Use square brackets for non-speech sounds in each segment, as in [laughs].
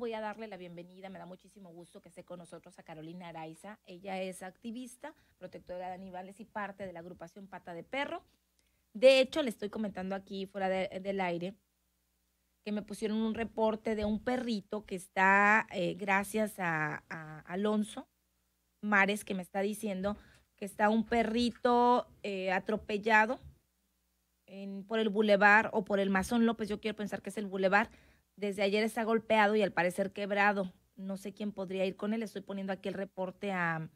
voy a darle la bienvenida. Me da muchísimo gusto que esté con nosotros a Carolina Araiza. Ella es activista, protectora de animales y parte de la agrupación Pata de Perro. De hecho, le estoy comentando aquí fuera del aire que me pusieron un reporte de un perrito que está, eh, gracias a, Alonso Mares, que me está diciendo que está un perrito eh, atropellado por el bulevar o por el Mazón López. Yo quiero pensar que es el bulevar desde ayer está golpeado y al parecer quebrado. No sé quién podría ir con él. estoy poniendo aquí el reporte a,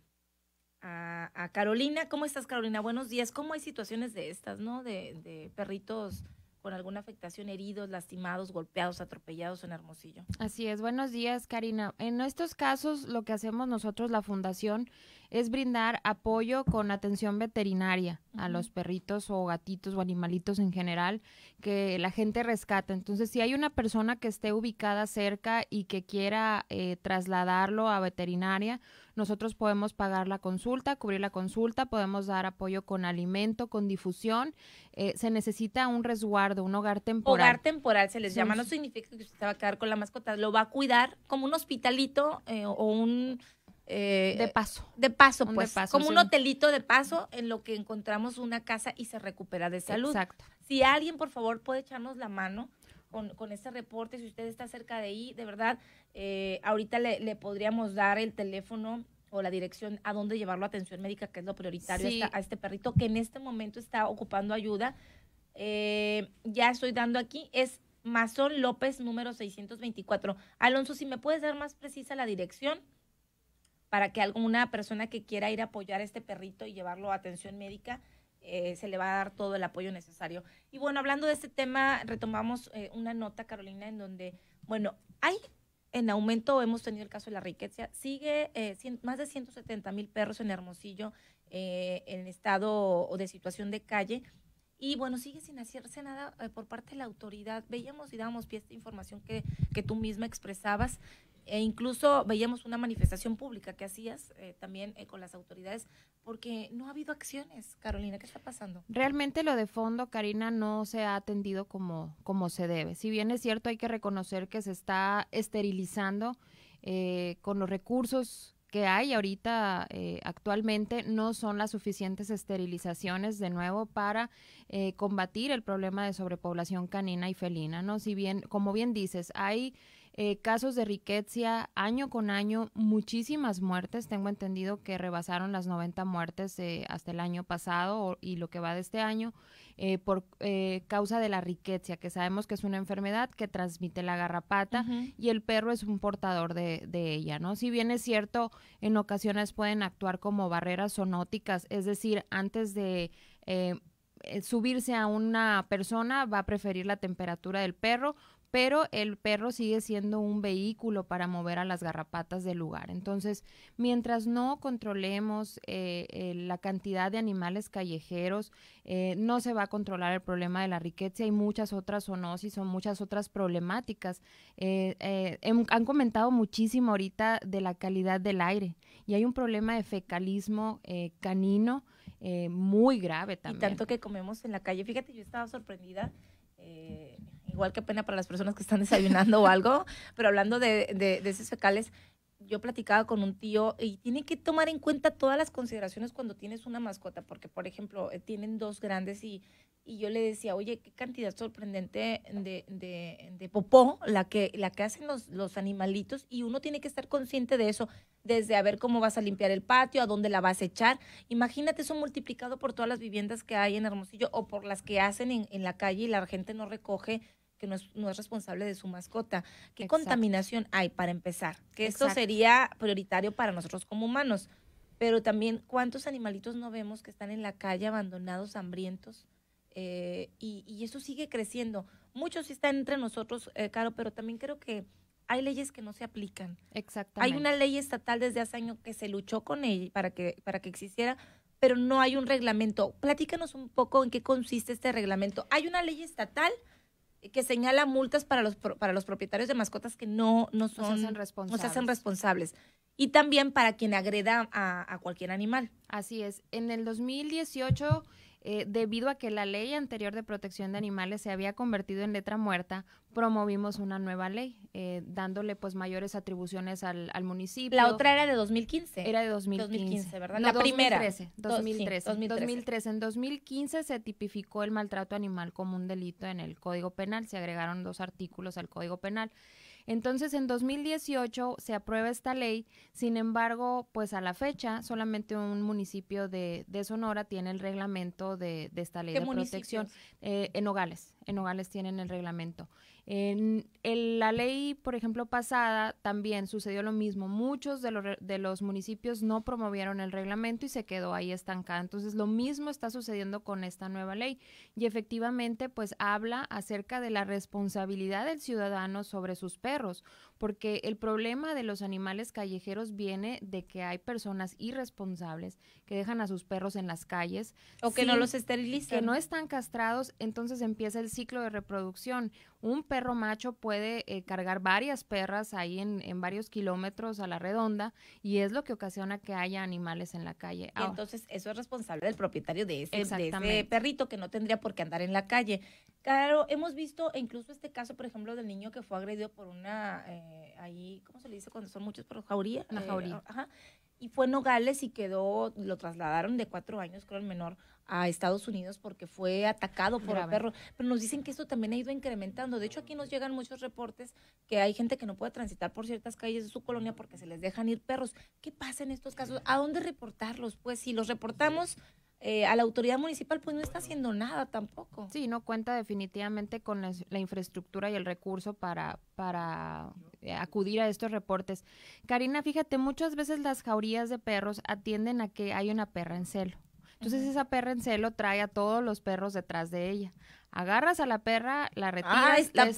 a, a Carolina. ¿Cómo estás, Carolina? Buenos días. ¿Cómo hay situaciones de estas, no? De, de perritos con alguna afectación, heridos, lastimados, golpeados, atropellados en Hermosillo. Así es, buenos días, Karina. En estos casos, lo que hacemos nosotros, la Fundación, es brindar apoyo con atención veterinaria a los perritos o gatitos o animalitos en general que la gente rescata. Entonces, si hay una persona que esté ubicada cerca y que quiera eh, trasladarlo a veterinaria, nosotros podemos pagar la consulta, cubrir la consulta, podemos dar apoyo con alimento, con difusión. Eh, se necesita un resguardo, un hogar temporal. Hogar temporal se les llama, no significa que usted se va a quedar con la mascota, lo va a cuidar como un hospitalito eh, o un eh, de paso. De paso, pues. como un hotelito de paso en lo que encontramos una casa y se recupera de salud. Exacto. Si alguien, por favor, puede echarnos la mano con, con este reporte, si usted está cerca de ahí, de verdad, eh, ahorita le, podríamos dar el teléfono o la dirección a dónde llevarlo a atención médica, que es lo prioritario a este perrito que en este momento está ocupando ayuda. Eh, ya estoy dando aquí, es Mazón López número 624. Alonso, si me puedes dar más precisa la dirección para que alguna persona que quiera ir a apoyar a este perrito y llevarlo a atención médica, eh, se le va a dar todo el apoyo necesario. Y bueno, hablando de este tema, retomamos eh, una nota, Carolina, en donde, bueno, hay en aumento, hemos tenido el caso de la riqueza, sigue eh, más de 170 mil perros en Hermosillo en estado o de situación de calle. Y bueno, sigue sin hacerse nada por parte de la autoridad. Veíamos y dábamos pie a esta información que, que tú misma expresabas e incluso veíamos una manifestación pública que hacías eh, también eh, con las autoridades, porque no ha habido acciones. Carolina, ¿qué está pasando? Realmente lo de fondo, Karina, no se ha atendido como, como se debe. Si bien es cierto, hay que reconocer que se está esterilizando eh, con los recursos que hay ahorita actualmente no son las suficientes esterilizaciones de nuevo para combatir el problema de sobrepoblación canina y felina, ¿no? Si bien, como bien dices, hay eh, casos de riqueza año con año, muchísimas muertes. Tengo entendido que rebasaron las 90 muertes eh, hasta el año pasado y lo que va de este año eh, por causa de la riqueza, que sabemos que es una enfermedad que transmite la garrapata y el perro es un portador de, de, ella, ¿no? Si bien es cierto, en ocasiones pueden actuar como barreras sonóticas, es decir, antes de subirse a una persona va a preferir la temperatura del perro pero el perro sigue siendo un vehículo para mover a las garrapatas del lugar. Entonces, mientras no controlemos eh, eh, la cantidad de animales callejeros, eh, no se va a controlar el problema de la riqueza y muchas otras zoonosis o muchas otras problemáticas. Em, han comentado muchísimo ahorita de la calidad del aire y hay un problema de fecalismo canino muy grave también. Y tanto que comemos en la calle. Fíjate, yo estaba sorprendida igual que pena para las personas que están [laughs] desayunando o algo, pero hablando de, de, esos fecales, yo platicaba con un tío y tiene que tomar en cuenta todas las consideraciones cuando tienes una mascota, porque por ejemplo, eh, tienen dos grandes y, y yo le decía, oye, qué cantidad sorprendente de, de, popó la que, la que hacen los, animalitos y uno tiene que estar consciente de eso, desde a ver cómo vas a limpiar el patio, a dónde la vas a echar. Imagínate eso multiplicado por todas las viviendas que hay en Hermosillo o por las que hacen en, en la calle y la gente no recoge que no es, responsable de su mascota. ¿Qué contaminación hay para empezar? Que esto sería prioritario para nosotros como humanos. Pero también, ¿cuántos animalitos no vemos que están en la calle abandonados, hambrientos? Eh, y, eso sigue creciendo. Muchos sí están entre nosotros, eh, Caro, pero también creo que hay leyes que no se aplican. Exactamente. Hay una ley estatal desde hace años que se luchó con ella para que, para que existiera, pero no hay un reglamento. Platícanos un poco en qué consiste este reglamento. Hay una ley estatal, que señala multas para los, para los propietarios de mascotas que no, no son, hacen responsables. responsables. Y también para quien agreda a, a cualquier animal. Así es. En el 2018 eh, debido a que la ley anterior de protección de animales se había convertido en letra muerta, promovimos una nueva ley, eh, dándole pues mayores atribuciones al, al, municipio. La otra era de 2015. Era de 2015. ¿verdad? la primera. 2013, 2013. En 2015 se tipificó el maltrato animal como un delito en el Código Penal. Se agregaron dos artículos al Código Penal. Entonces, en 2018 se aprueba esta ley, sin embargo, pues a la fecha solamente un municipio de, de Sonora tiene el reglamento de, esta ley de protección eh, en Nogales en hogares tienen el reglamento. En, la ley, por ejemplo, pasada también sucedió lo mismo. Muchos de, los, municipios no promovieron el reglamento y se quedó ahí estancada. Entonces, lo mismo está sucediendo con esta nueva ley. Y efectivamente, pues habla acerca de la responsabilidad del ciudadano sobre sus perros, porque el problema de los animales callejeros viene de que hay personas irresponsables que dejan a sus perros en las calles. O que no los esterilizan. Que no están castrados, entonces empieza el ciclo de reproducción. Un perro macho puede eh, cargar varias perras ahí en, en, varios kilómetros a la redonda y es lo que ocasiona que haya animales en la calle. Ah. entonces eso es responsable del propietario de ese, perrito que no tendría por qué andar en la calle. Claro, hemos visto e incluso este caso, por ejemplo, del niño que fue agredido por una, eh, ahí, ¿cómo se le dice cuando son muchos? Por jauría. Una eh, jauría. ajá. Y fue en Nogales y quedó, lo trasladaron de cuatro años, creo, el menor, a Estados Unidos porque fue atacado por Grave. perro, Pero nos dicen que esto también ha ido incrementando. De hecho, aquí nos llegan muchos reportes que hay gente que no puede transitar por ciertas calles de su colonia porque se les dejan ir perros. ¿Qué pasa en estos casos? ¿A dónde reportarlos? Pues si los reportamos... Eh, a la autoridad municipal pues no está haciendo nada tampoco. Sí, no cuenta definitivamente con la, infraestructura y el recurso para, para eh, acudir a estos reportes. Karina, fíjate, muchas veces las jaurías de perros atienden a que hay una perra en celo. Entonces esa perra en celo trae a todos los perros detrás de ella. Agarras a la perra, la retiras, la,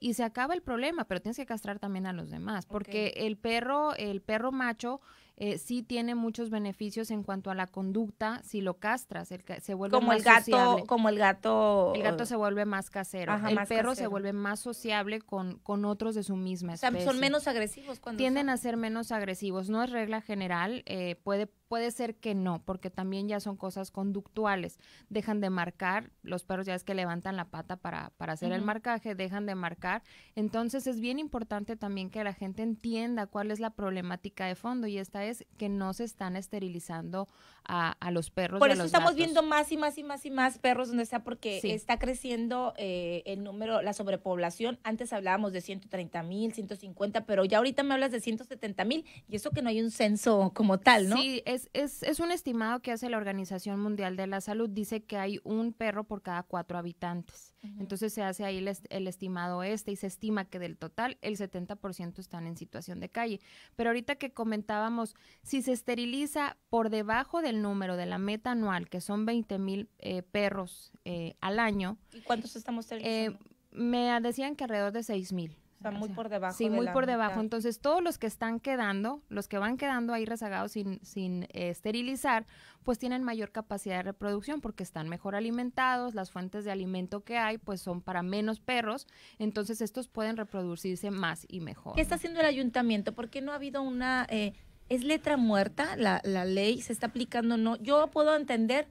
y se acaba el problema, pero tienes que castrar también a los demás, porque el perro, el perro macho eh, sí tiene muchos beneficios en cuanto a la conducta si lo castras, se vuelve como el gato, como el gato, el gato se vuelve más casero, el perro se vuelve más sociable con, con otros de su misma especie. O sea, son menos agresivos cuando tienden a ser menos agresivos, no es regla general, eh, puede puede ser que no, porque también ya son cosas conductuales. Dejan de marcar, los perros ya es que levantan la pata para, hacer el marcaje, dejan de marcar. Entonces es bien importante también que la gente entienda cuál es la problemática de fondo y esta es que no se están esterilizando a, los perros. Por eso estamos viendo más y más y más y más perros donde sea porque está creciendo eh, el número, la sobrepoblación. Antes hablábamos de 130 mil, 150, pero ya ahorita me hablas de 170 mil y eso que no hay un censo como tal, ¿no? Sí, es, es, es un estimado que hace la Organización Mundial de la Salud. Dice que hay un perro por cada cuatro habitantes. Entonces se hace ahí el, estimado este y se estima que del total el 70% están en situación de calle. Pero ahorita que comentábamos, si se esteriliza por debajo del número de la meta anual, que son 20 mil eh, perros eh, al año. ¿Y cuántos estamos eh, esterilizando? me decían que alrededor de 6 mil están muy por debajo. Sí, muy por debajo. Entonces, todos los que están quedando, los que van quedando ahí rezagados sin, sin eh, esterilizar, pues tienen mayor capacidad de reproducción porque están mejor alimentados, las fuentes de alimento que hay, pues son para menos perros, entonces estos pueden reproducirse más y mejor. ¿Qué está haciendo el ayuntamiento? ¿Por qué no ha habido una... Eh, es letra muerta, la, la ley se está aplicando, no. Yo puedo entender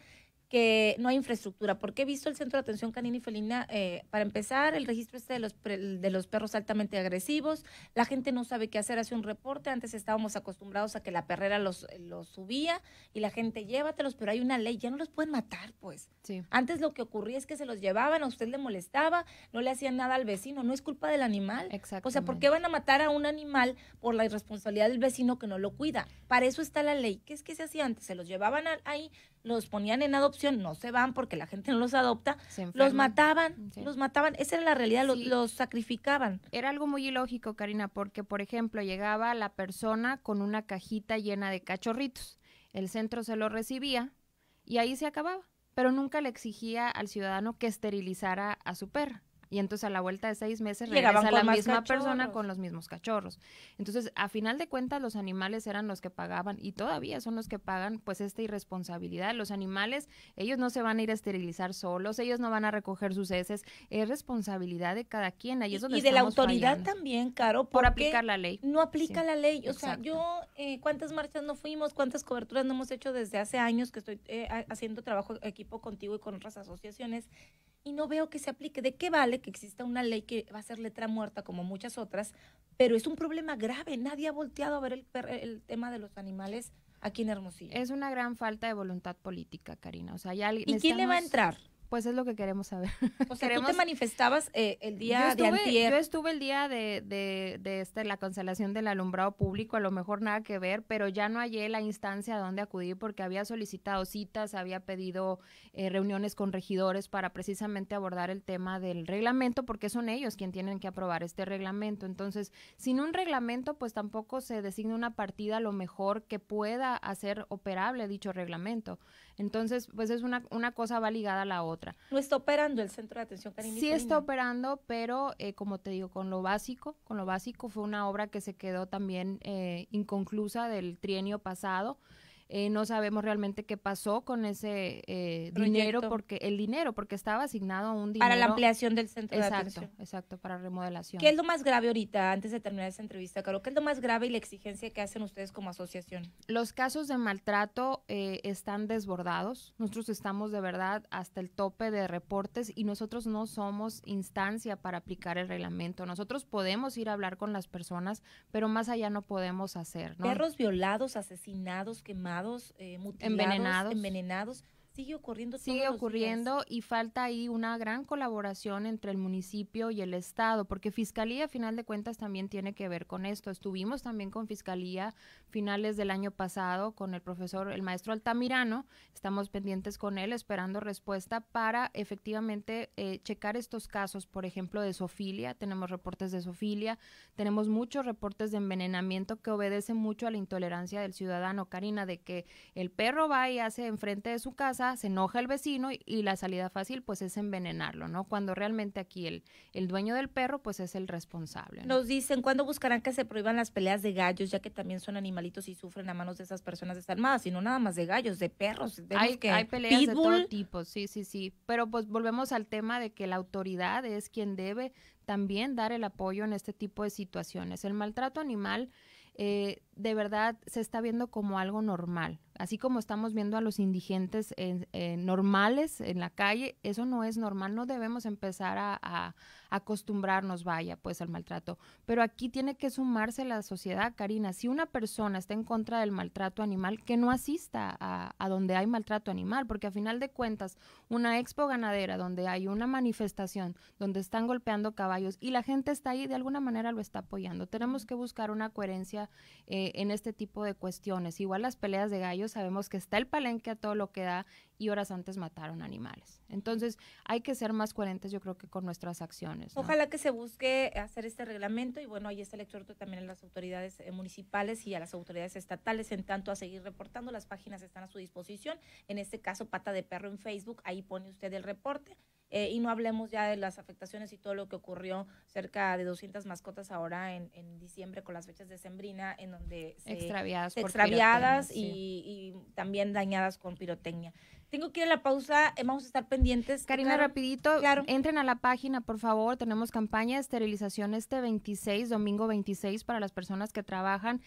que no hay infraestructura, porque he visto el Centro de Atención Canina y Felina, eh, para empezar, el registro este de los, de los perros altamente agresivos, la gente no sabe qué hacer, hace un reporte, antes estábamos acostumbrados a que la perrera los, subía y la gente llévatelos, pero hay una ley, ya no los pueden matar, pues. Sí. Antes lo que ocurría es que se los llevaban, a usted le molestaba, no le hacían nada al vecino, no es culpa del animal. O sea, ¿por qué van a matar a un animal por la irresponsabilidad del vecino que no lo cuida? Para eso está la ley. ¿Qué es que se hacía antes? Se los llevaban ahí, los ponían en adopción, no se van porque la gente no los adopta, los mataban, los mataban, esa era la realidad, los, sacrificaban. Era algo muy ilógico, Karina, porque, por ejemplo, llegaba la persona con una cajita llena de cachorritos, el centro se lo recibía y ahí se acababa, pero nunca le exigía al ciudadano que esterilizara a su perra. Y entonces a la vuelta de seis meses Llegaban regresa la misma persona con los mismos cachorros. Entonces, a final de cuentas, los animales eran los que pagaban y todavía son los que pagan pues esta irresponsabilidad. Los animales, ellos no se van a ir a esterilizar solos, ellos no van a recoger sus heces. Es responsabilidad de cada quien. Ahí y de la autoridad también, Caro. Por aplicar la ley. No aplica la ley. O sea, yo, eh, ¿cuántas marchas no fuimos? ¿Cuántas coberturas no hemos hecho desde hace años que estoy eh, haciendo trabajo equipo contigo y con otras asociaciones? y no veo que se aplique. ¿De qué vale que exista una ley que va a ser letra muerta como muchas otras? Pero es un problema grave. Nadie ha volteado a ver el, tema de los animales aquí en Hermosillo. Es una gran falta de voluntad política, Karina. O sea, ya ¿Y quién le va a entrar? Pues es lo que queremos saber. O sea, tú te manifestabas eh, el día yo estuve, de Yo estuve el día de, este, la cancelación del alumbrado público, a lo mejor nada que ver, pero ya no hallé la instancia a donde acudir porque había solicitado citas, había pedido eh, reuniones con regidores para precisamente abordar el tema del reglamento, porque son ellos quienes tienen que aprobar este reglamento. Entonces, sin un reglamento, pues tampoco se designa una partida a lo mejor que pueda hacer operable dicho reglamento. Entonces, pues es una, una cosa va ligada a la otra. ¿No está operando el centro de atención si Sí está operando, pero eh, como te digo, con lo básico, con lo básico fue una obra que se quedó también eh, inconclusa del trienio pasado. Eh, no sabemos realmente qué pasó con ese eh, dinero, porque el dinero, porque estaba asignado a un dinero. Para la ampliación del centro exacto, de atención. Exacto, para remodelación. ¿Qué es lo más grave ahorita, antes de terminar esta entrevista, Caro? ¿Qué es lo más grave y la exigencia que hacen ustedes como asociación? Los casos de maltrato eh, están desbordados. Nosotros estamos de verdad hasta el tope de reportes y nosotros no somos instancia para aplicar el reglamento. Nosotros podemos ir a hablar con las personas, pero más allá no podemos hacer. ¿no? Perros violados, asesinados, quemados envenenados. Eh, sigue ocurriendo. Sigue ocurriendo y falta ahí una gran colaboración entre el municipio y el Estado, porque Fiscalía, a final de cuentas, también tiene que ver con esto. Estuvimos también con Fiscalía finales del año pasado con el profesor, el maestro Altamirano. Estamos pendientes con él, esperando respuesta para efectivamente eh, checar estos casos, por ejemplo, de sofilia. Tenemos reportes de sofilia, tenemos muchos reportes de envenenamiento que obedecen mucho a la intolerancia del ciudadano, Karina, de que el perro va y hace enfrente de su casa se enoja el vecino y, la salida fácil pues es envenenarlo, ¿no? Cuando realmente aquí el, dueño del perro pues es el responsable. Nos dicen, ¿cuándo buscarán que se prohíban las peleas de gallos, ya que también son animalitos y sufren a manos de esas personas desarmadas, y no nada más de gallos, de perros? Hay, que hay peleas de todo tipo, sí, sí, sí. Pero pues volvemos al tema de que la autoridad es quien debe también dar el apoyo en este tipo de situaciones. El maltrato animal eh, de verdad se está viendo como algo normal, así como estamos viendo a los indigentes normales en la calle, eso no es normal, no debemos empezar a, acostumbrarnos, vaya, pues al maltrato. Pero aquí tiene que sumarse la sociedad, Karina. Si una persona está en contra del maltrato animal, que no asista a, donde hay maltrato animal, porque a final de cuentas, una expo ganadera donde hay una manifestación, donde están golpeando caballos y la gente está ahí, de alguna manera lo está apoyando. Tenemos que buscar una coherencia eh, en este tipo de cuestiones. Igual las peleas de gallos sabemos que está el palenque a todo lo que da y horas antes mataron animales. Entonces, hay que ser más coherentes, yo creo que con nuestras acciones. Ojalá que se busque hacer este reglamento y bueno, ahí está el exhorto también a las autoridades eh, municipales y a las autoridades estatales en tanto a seguir reportando. Las páginas están a su disposición. En este caso, Pata de Perro en Facebook, ahí pone usted el reporte. Eh, y no hablemos ya de las afectaciones y todo lo que ocurrió cerca de 200 mascotas ahora en, diciembre con las fechas de Sembrina, en donde se, extraviadas, extraviadas y, y, también dañadas con pirotecnia. Tengo que ir a la pausa, eh, vamos a estar pendientes. Karina, rapidito, entren a la página, por favor. Tenemos campaña de esterilización este 26, domingo 26, para las personas que trabajan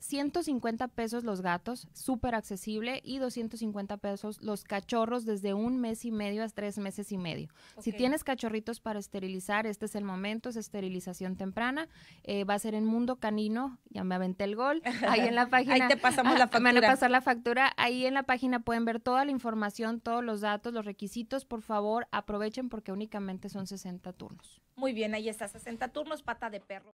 150 eh, pesos los gatos, súper accesible, y 250 pesos los cachorros desde un mes y medio a tres meses y medio. Si tienes cachorritos para esterilizar, este es el momento, es esterilización temprana. Eh, va a ser en Mundo Canino, ya me aventé el gol. Ahí en la [laughs] página. ahí te pasamos ah, la factura. Me van a pasar la factura. Ahí en la página pueden ver toda la información, todos los datos, los requisitos. Por favor, aprovechen porque únicamente son 60 turnos. Muy bien, ahí está, 60 turnos, pata de perro.